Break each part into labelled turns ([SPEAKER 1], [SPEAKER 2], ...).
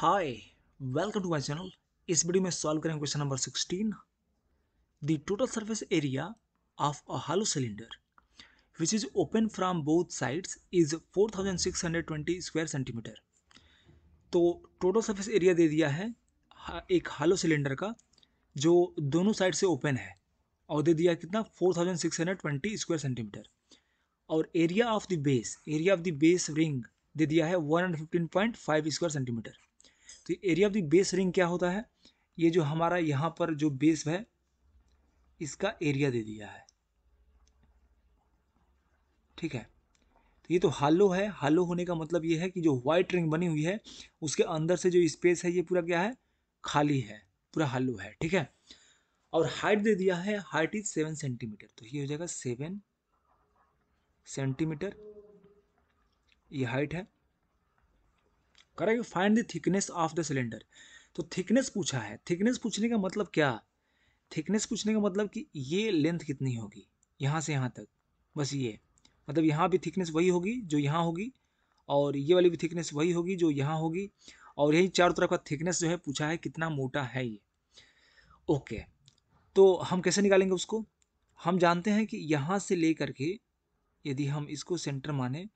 [SPEAKER 1] Hi welcome to my channel इस video में solve करेंगे question number 16 the total surface area of a hollow cylinder which is open from both sides is 4620 square centimeter तो total surface area दे दिया है एक हालो cylinder का जो दोनों साइड से ओपन है और दे दिया कितना 4620 स्क्वायर सेंटीमीटर और area of the base area of the base ring दे दिया है 115.5 स्क्वायर सेंटीमीटर तो area of the base ring क्या होता है ये जो हमारा यहाँ पर जो बेस है इसका एरिया दे दिया है ठीक है तो ये तो हालो है हालो होने का मतलब ये है कि जो वाइट रिंग बनी हुई है उसके अंदर से जो स्पेस है ये पूरा क्या है खाली है पूरा हालो है ठीक है और हाइट दे दिया है हाइट इज सेवन सेंटीमीटर तो ये हो जाएगा सेवन सेंटीमीटर ये हाइट है correct find the thickness of the cylinder तो थिकनेस पूछा है थिकनेस पूछने का मतलब क्या थिकनेस पूछने का मतलब कि ये लेंथ कितनी होगी यहाँ से यहाँ तक बस ये मतलब यहाँ भी थिकनेस वही होगी जो यहाँ होगी और ये वाली भी थिकनेस वही होगी जो यहाँ होगी और यही चारों तरफ का थिकनेस जो है पूछा है कितना मोटा है ये ओके तो हम कैसे निकालेंगे उसको हम जानते हैं कि यहाँ से लेकर के यदि हम इसको सेंटर माने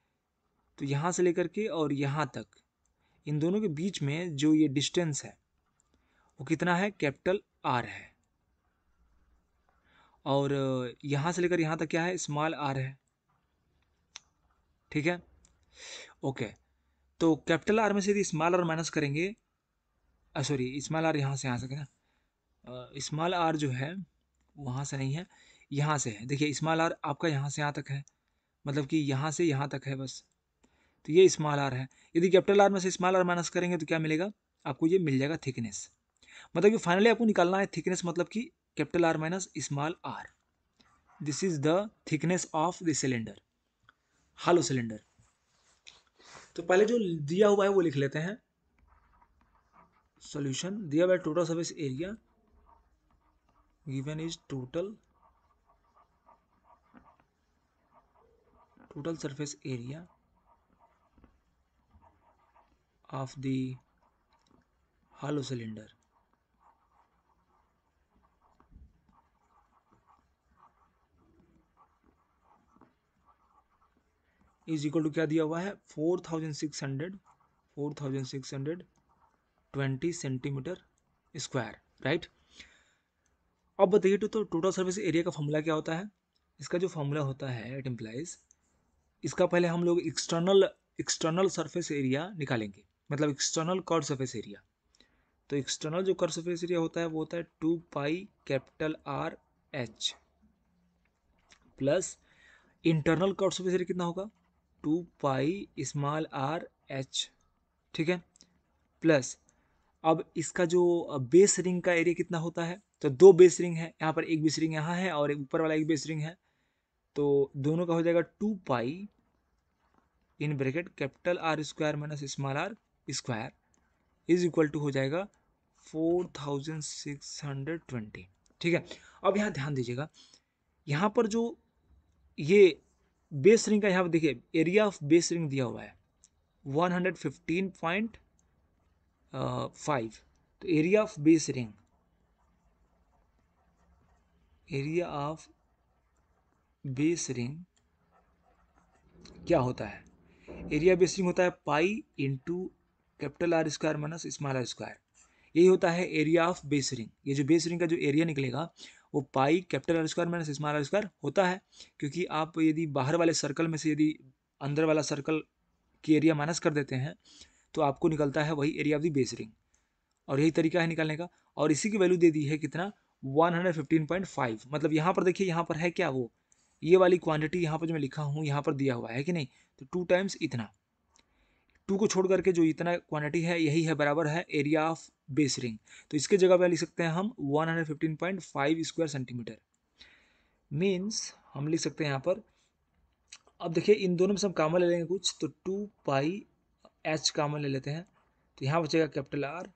[SPEAKER 1] तो यहाँ से लेकर के और यहाँ तक इन दोनों के बीच में जो ये डिस्टेंस है वो कितना है कैपिटल आर है और यहाँ से लेकर यहाँ तक क्या है स्मॉल आर है ठीक है ओके तो कैपिटल आर में से यदि स्मॉल आर माइनस करेंगे सॉरी स्मॉल आर यहाँ से यहाँ से क्या स्मॉल आर जो है वहाँ से नहीं है यहाँ से है देखिए स्मॉल आर आपका यहाँ से यहाँ तक है मतलब कि यहाँ से यहाँ तक है बस तो ये स्मॉल आर है यदि कैपिटल आर में से स्मॉल आर माइनस करेंगे तो क्या मिलेगा आपको ये मिल जाएगा थिकनेस मतलब कि फाइनली आपको निकालना है थिकनेस मतलब कि capital R minus small R this is the thickness of the cylinder hollow cylinder तो पहले जो दिया हुआ है वो लिख लेते हैं सोल्यूशन दिया हुआ total service area given is total total surface area of the hollow cylinder. Is equal to क्या दिया हुआ है four thousand six hundred four thousand six hundred twenty centimeter square right अब बताइए तो टोटल सर्विस एरिया का formula क्या होता है इसका जो फॉर्मूला होता है इट इम्प्लाइज इसका पहले हम लोग एक्सटर्नल एक्सटर्नल सरफेस एरिया निकालेंगे मतलब एक्सटर्नल कर सरफेस एरिया तो एक्सटर्नल जो कर सरफेस एरिया होता है वो होता है two pi capital R H plus internal कर सरफेस एरिया कितना होगा two pi small R H ठीक है प्लस अब इसका जो बेस रिंग का एरिया कितना होता है तो दो बेस रिंग है यहाँ पर एक बेस रिंग यहाँ है और एक ऊपर वाला एक बेस रिंग है तो दोनों का हो जाएगा two pi in bracket capital R square minus small R square is equal to हो जाएगा four thousand six hundred twenty ठीक है अब यहाँ ध्यान दीजिएगा यहाँ पर जो ये बेस रिंग का यहाँ पर देखिए एरिया ऑफ बेस रिंग दिया हुआ है one hundred fifteen point five तो area of base ring area of base ring क्या होता है एरिया बेस रिंग होता है pi into capital R square minus small R square यही होता है एरिया ऑफ बेस रिंग ये जो बेस रिंग का जो एरिया निकलेगा वो pi capital R square minus small R square होता है क्योंकि आप यदि बाहर वाले सर्कल में से यदि अंदर वाला सर्कल की एरिया माइनस कर देते हैं तो आपको निकलता है वही area of the base ring और यही तरीका है निकालने का और इसी की वैल्यू दे दी है कितना 115.5 मतलब यहाँ पर देखिए यहाँ पर है क्या वो ये वाली क्वांटिटी यहाँ पर जो मैं लिखा हूँ यहाँ पर दिया हुआ है कि नहीं तो टू टाइम्स इतना टू को छोड़ करके जो इतना क्वांटिटी है यही है बराबर है एरिया ऑफ बेस रिंग तो इसके जगह पर लिख सकते हैं हम 115.5 स्क्वायर सेंटीमीटर मीन्स हम लिख सकते हैं यहाँ पर अब देखिए इन दोनों में से हम कामन ले लेंगे कुछ तो टू पाई एच कामन ले लेते हैं तो यहाँ बचेगा कैपिटल आर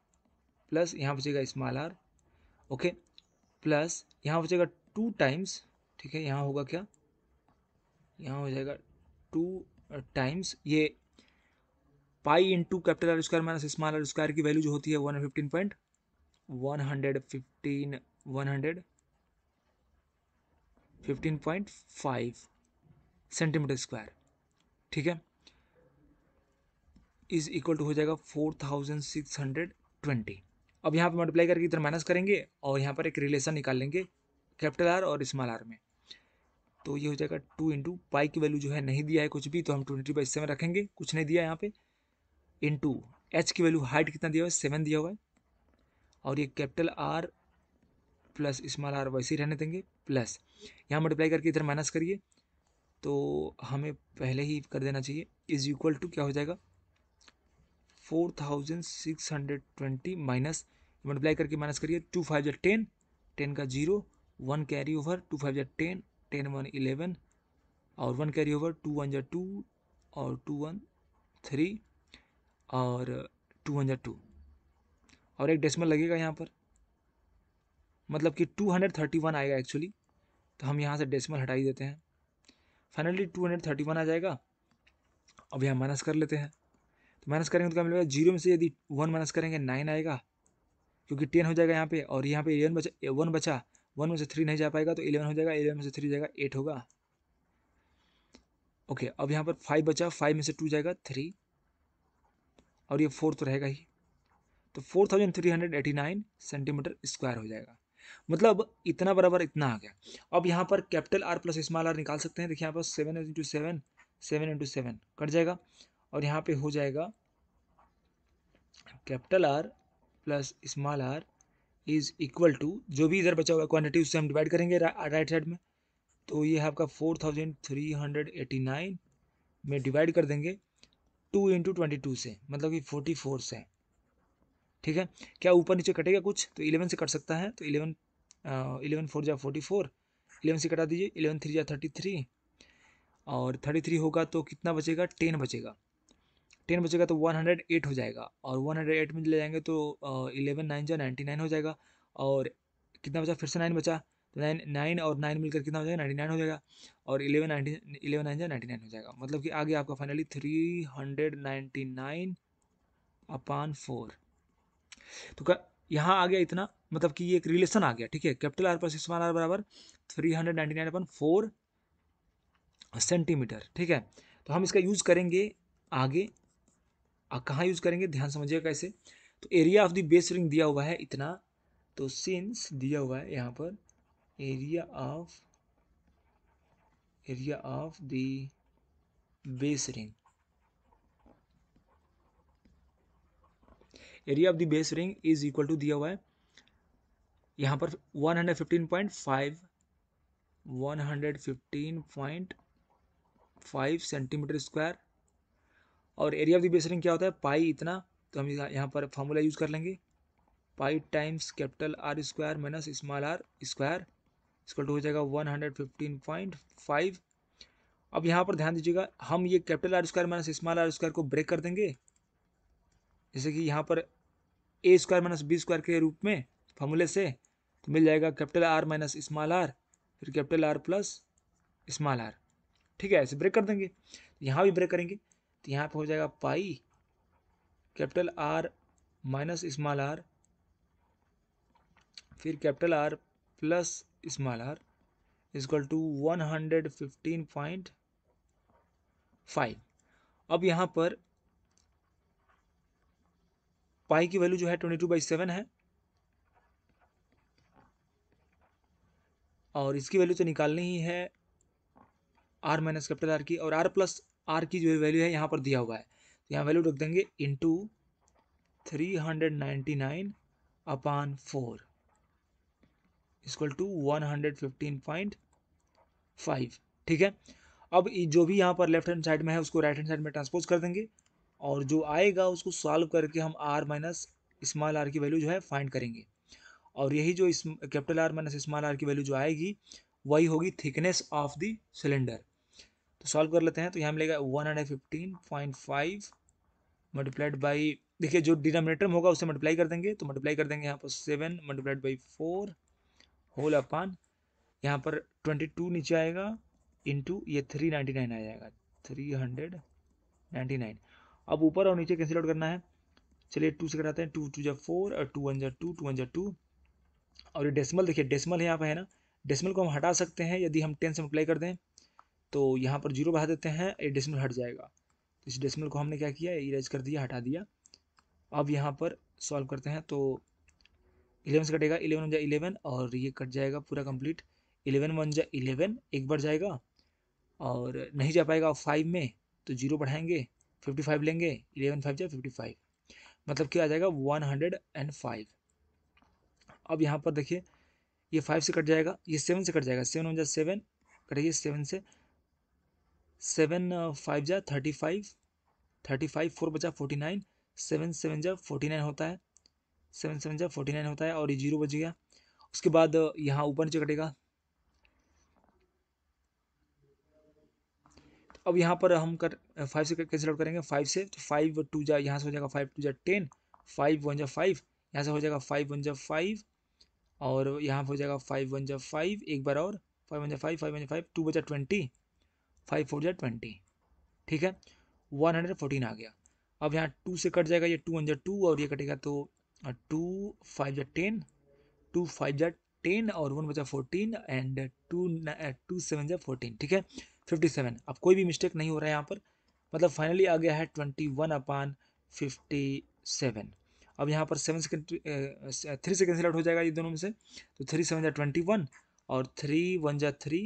[SPEAKER 1] प्लस यहाँ बचेगा स्मॉल आर ओके प्लस यहाँ बचेगा टू टाइम्स ठीक है यहाँ होगा क्या यहाँ हो जाएगा टू टाइम्स uh, ये pi into capital R square minus small R square की वैल्यू जो होती है one fifteen point one hundred fifteen one hundred fifteen point five centimeter square ठीक है इज इक्वल टू हो जाएगा four thousand six hundred twenty अब यहाँ पर मल्टीप्लाई करके इधर माइनस करेंगे और यहाँ पर एक रिलेशन निकाल लेंगे कैपिटल आर और स्मॉल आर में तो ये हो जाएगा टू इंटू पाई की वैल्यू जो है नहीं दिया है कुछ भी तो हम ट्वेंटी बाई सेवन रखेंगे कुछ नहीं दिया यहाँ पे इन टू एच की वैल्यू हाइट कितना दिया हुआ है सेवन दिया हुआ है और ये capital R plus small R वैसे ही रहने देंगे प्लस यहाँ मल्टीप्लाई करके इधर माइनस करिए तो हमें पहले ही कर देना चाहिए इज इक्वल टू क्या हो जाएगा four thousand six hundred twenty minus multiply करके माइनस करिए टू फाइव जै टेन टेन का zero one carry over two five जै टेन टेन वन इलेवन और one carry over two one जै टू और टू वन थ्री और two hundred two और एक डेसिमल लगेगा यहाँ पर मतलब कि टू हंड्रेड थर्टी वन आएगा एक्चुअली तो हम यहाँ से डेसिमल हटा ही देते हैं finally two hundred thirty one आ जाएगा अब यहाँ माइनस कर लेते हैं तो माइनस करेंगे तो क्या मिलेगा जीरो में से यदि वन माइनस करेंगे नाइन आएगा क्योंकि टेन हो जाएगा यहाँ पे और यहाँ पे एलेवन बचा वन बचा वन में से थ्री नहीं जा पाएगा तो इलेवन हो जाएगा इलेवन में से थ्री जाएगा एट होगा ओके अब यहाँ पर फाइव बचा फाइव में से टू जाएगा थ्री और ये फोर्थ रहेगा ही तो four thousand three hundred eighty nine centimeter square हो जाएगा मतलब इतना बराबर इतना आ गया अब यहाँ पर capital R plus small R निकाल सकते हैं देखिए यहाँ पर seven into seven seven into seven cut जाएगा और यहाँ पे हो जाएगा capital R plus small R is equal to जो भी इधर बचा हुआ क्वान्टिटी उससे हम डिवाइड करेंगे रा, राइट साइड में तो ये है आपका four thousand three hundred eighty nine में डिवाइड कर देंगे टू इंटू ट्वेंटी टू से मतलब कि फोर्टी फोर से ठीक है क्या ऊपर नीचे कटेगा कुछ तो इलेवन से कट सकता है तो इलेवन इलेवन फोर जा फोर्टी फोर इलेवन से कटा दीजिए इलेवन थ्री जा थर्टी थ्री और थर्टी थ्री होगा तो कितना बचेगा टेन बचेगा टेन बचेगा तो वन हंड्रेड एट हो जाएगा और वन हंड्रेड एट में ले जाएंगे तो इलेवन नाइन जा नाइन्टी नाइन हो जाएगा और कितना बचा फिर से नाइन बचा तो नाइन नाइन और नाइन मिलकर कितना हो जाएगा नाइन्टी नाइन हो जाएगा और इलेवन नाइन्टी इलेवन नाइन जाए नाइन्टी नाइन हो जाएगा मतलब कि आगे आपका finally three hundred ninety nine upon four तो यहाँ आ गया इतना मतलब कि ये एक रिलेशन आ गया ठीक है कैपिटल आर पर सिक्स वन आर बराबर three hundred ninety nine upon four centimeter ठीक है तो हम इसका यूज़ करेंगे आगे कहाँ यूज़ करेंगे ध्यान समझिएगा कैसे तो area of the base ring दिया हुआ है इतना तो सिंस दिया हुआ है यहाँ पर area of area of the base ring area of the base ring is equal to दिया हुआ है यहाँ पर 115.5 115.5 सेंटीमीटर स्क्वायर और area of the base ring क्या होता है पाई इतना तो हम यहाँ पर फॉर्मूला यूज़ कर लेंगे pi times capital R square minus small R square इसका टू हो जाएगा one hundred fifteen point five अब यहाँ पर ध्यान दीजिएगा हम ये capital R square minus small R square को ब्रेक कर देंगे जैसे कि यहाँ पर A square minus B square के रूप में फॉर्मूले से तो मिल जाएगा capital R minus small are फिर capital R plus small R ठीक है ऐसे ब्रेक कर देंगे यहाँ भी ब्रेक करेंगे तो यहाँ पर हो जाएगा pi capital R minus small are फिर capital R plus small r is equal to 115.5 अब यहाँ पर पाई की वैल्यू जो है 22 बाई सेवन है और इसकी वैल्यू तो निकालनी ही है आर माइनस कैपिटल आर की और आर प्लस आर की जो वैल्यू है यहाँ पर दिया हुआ है तो यहाँ वैल्यू रख देंगे into three hundred ninety nine upon four equal to one hundred fifteen point five ठीक है अब जो भी यहाँ पर लेफ्ट हैंड साइड में है उसको राइट हैंड साइड में ट्रांसपोज कर देंगे और जो आएगा उसको सॉल्व करके हम आर माइनस स्मॉल आर की वैल्यू जो है फाइंड करेंगे और यही जो इस capital R minus small r की वैल्यू जो आएगी वही होगी थिकनेस ऑफ द सिलेंडर तो सॉल्व कर लेते हैं तो यहाँ मिलेगा one hundred fifteen point five multiplied by देखिए जो डिनोमिनेटर होगा उससे मल्टीप्लाई कर देंगे तो मल्टीप्लाई कर देंगे यहाँ पर seven multiplied by four whole upon यहाँ पर ट्वेंटी टू नीचे आएगा इंटू ये थ्री नाइन्टी नाइन आ जाएगा थ्री हंड्रेड नाइन्टी नाइन अब ऊपर और नीचे कैंसिल आउट करना है चलिए टू से कटाते हैं टू टू जा फोर और टू वन जा टू टू वन जा टू और ये डेसिमल देखिए डेसिमल यहाँ पर है ना डेसिमल को हम हटा सकते हैं यदि हम टेन से अप्लाई कर दें तो यहाँ पर जीरो बढ़ा देते हैं ये डेसिमल हट जाएगा तो इस डेसिमल को हमने क्या किया इरेज कर दिया हटा दिया अब यहाँ पर सॉल्व करते हैं तो इलेवन से कटेगा इलेवन वन जा इलेवन और ये कट जाएगा पूरा कंप्लीट इलेवन वन जा इलेवन एक बार जाएगा और नहीं जा पाएगा फाइव में तो जीरो बढ़ाएंगे फिफ्टी फाइव लेंगे इलेवन फाइव जा फिफ्टी फाइव मतलब क्या आ जाएगा वन हंड्रेड एंड फाइव अब यहाँ पर देखिए ये फाइव से कट जाएगा ये सेवन से कट जाएगा सेवन वन जा सेवन कटेगी सेवन से सेवन फाइव जा thirty five thirty five four बचा फोर्टी नाइन सेवन सेवन जा फोर्टी नाइन होता है सेवन सेवन जब फोर्टी नाइन होता है और ये जीरो बज गया उसके बाद यहाँ ऊपर नीचे कटेगा अब यहाँ पर हम कर फाइव से कैंसिल आउट करेंगे फाइव से तो फाइव टू जा यहाँ से हो जाएगा फाइव टू जा टेन फाइव वन जा फाइव यहाँ से हो जाएगा फाइव वन जा फाइव और यहाँ पर हो जाएगा फाइव वन जा फाइव एक बार और फाइव वन जा फाइव फाइव वन जा फाइव टू बजा ट्वेंटी फाइव फोर जा ट्वेंटी ठीक है वन हंड्रेड फोर्टीन आ गया अब यहाँ टू से कट जाएगा ये टू वन जा टू और ये कटेगा तो टू फाइव जै टेन टू फाइव जै टेन और वन बचा fourteen and two two seven जै फोर्टीन ठीक है फिफ्टी सेवन अब कोई भी मिस्टेक नहीं हो रहा है यहाँ पर मतलब फाइनली आ गया है twenty one upon fifty seven अब यहाँ पर seven second three second select हो जाएगा ये दोनों में से तो थ्री सेवन जै ट्वेंटी वन और थ्री वन जै थ्री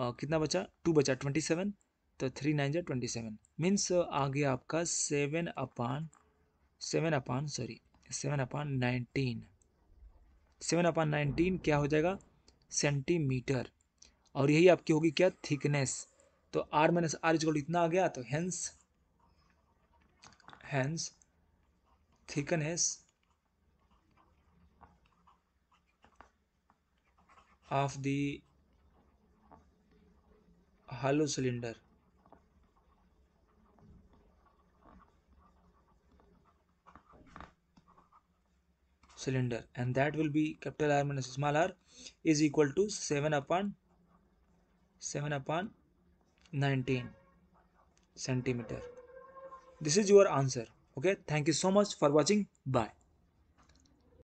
[SPEAKER 1] कितना बचा टू बचा ट्वेंटी सेवन तो थ्री नाइन जै ट्वेंटी सेवन मीन्स आ गया आपका seven upon seven upon sorry seven upon nineteen seven upon nineteen क्या हो जाएगा सेंटीमीटर और यही आपकी होगी क्या थिकनेस तो आर माइनस आर इजकल इतना आ गया तो hence hence thickness of the hollow cylinder cylinder and that will be capital R minus small r is equal to 7 upon 7 upon 19 centimeter. This is your answer. Okay. Thank you so much for watching. Bye.